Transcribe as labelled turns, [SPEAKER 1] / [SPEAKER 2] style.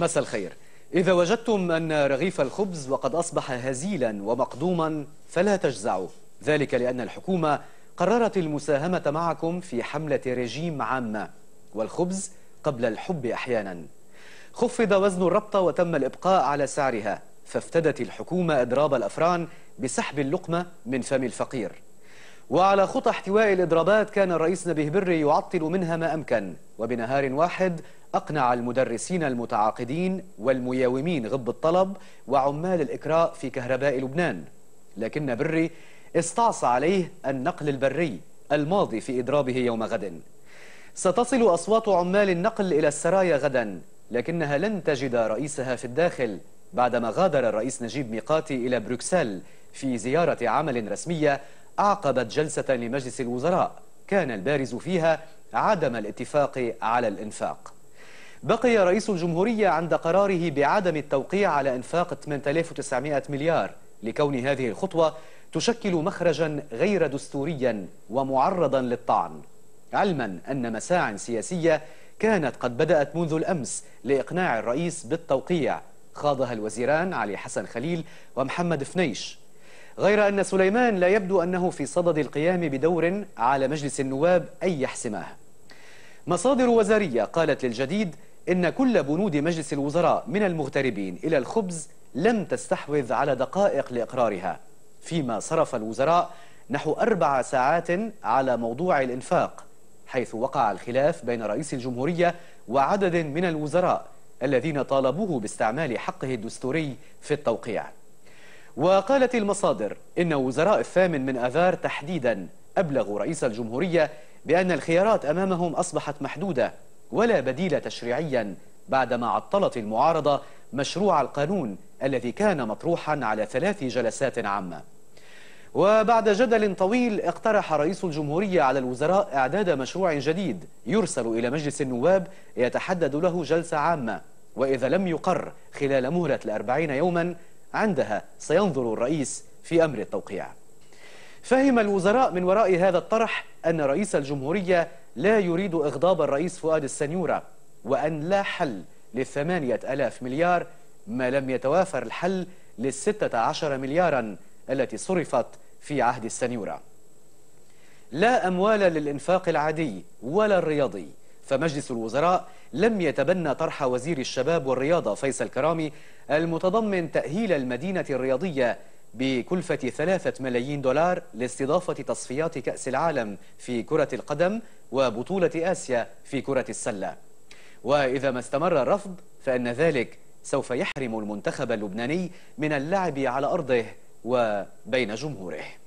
[SPEAKER 1] مساء الخير إذا وجدتم أن رغيف الخبز وقد أصبح هزيلا ومقدوما فلا تجزعوا ذلك لأن الحكومة قررت المساهمة معكم في حملة رجيم عامة والخبز قبل الحب أحيانا خفض وزن الربطة وتم الإبقاء على سعرها فافتدت الحكومة إضراب الأفران بسحب اللقمة من فم الفقير وعلى خطى احتواء الإضرابات كان الرئيس نبيه بري يعطل منها ما أمكن وبنهار واحد أقنع المدرسين المتعاقدين والمياومين غب الطلب وعمال الإكراء في كهرباء لبنان لكن بري استعصى عليه النقل البري الماضي في إضرابه يوم غد ستصل أصوات عمال النقل إلى السرايا غدا لكنها لن تجد رئيسها في الداخل بعدما غادر الرئيس نجيب ميقاتي إلى بروكسل في زيارة عمل رسمية أعقبت جلسة لمجلس الوزراء كان البارز فيها عدم الاتفاق على الإنفاق بقي رئيس الجمهورية عند قراره بعدم التوقيع على إنفاق 8900 مليار لكون هذه الخطوة تشكل مخرجا غير دستوريا ومعرضا للطعن علما أن مساع سياسية كانت قد بدأت منذ الأمس لإقناع الرئيس بالتوقيع خاضها الوزيران علي حسن خليل ومحمد فنيش غير أن سليمان لا يبدو أنه في صدد القيام بدور على مجلس النواب أن يحسمه مصادر وزارية قالت للجديد إن كل بنود مجلس الوزراء من المغتربين إلى الخبز لم تستحوذ على دقائق لإقرارها فيما صرف الوزراء نحو أربع ساعات على موضوع الإنفاق حيث وقع الخلاف بين رئيس الجمهورية وعدد من الوزراء الذين طالبوه باستعمال حقه الدستوري في التوقيع وقالت المصادر إن وزراء الثامن من أذار تحديدا أبلغوا رئيس الجمهورية بأن الخيارات أمامهم أصبحت محدودة ولا بديل تشريعيا بعدما عطلت المعارضة مشروع القانون الذي كان مطروحا على ثلاث جلسات عامة وبعد جدل طويل اقترح رئيس الجمهورية على الوزراء إعداد مشروع جديد يرسل إلى مجلس النواب يتحدد له جلسة عامة وإذا لم يقر خلال مهلة الأربعين يوما عندها سينظر الرئيس في أمر التوقيع فهم الوزراء من وراء هذا الطرح أن رئيس الجمهورية لا يريد إغضاب الرئيس فؤاد السنيورة وأن لا حل للثمانية ألاف مليار ما لم يتوافر الحل للستة عشر مليارا التي صرفت في عهد السنيورة لا أموال للإنفاق العادي ولا الرياضي فمجلس الوزراء لم يتبنى طرح وزير الشباب والرياضة فيصل كرامي المتضمن تأهيل المدينة الرياضية بكلفة ثلاثة ملايين دولار لاستضافة تصفيات كأس العالم في كرة القدم وبطولة آسيا في كرة السلة وإذا ما استمر الرفض فإن ذلك سوف يحرم المنتخب اللبناني من اللعب على أرضه وبين جمهوره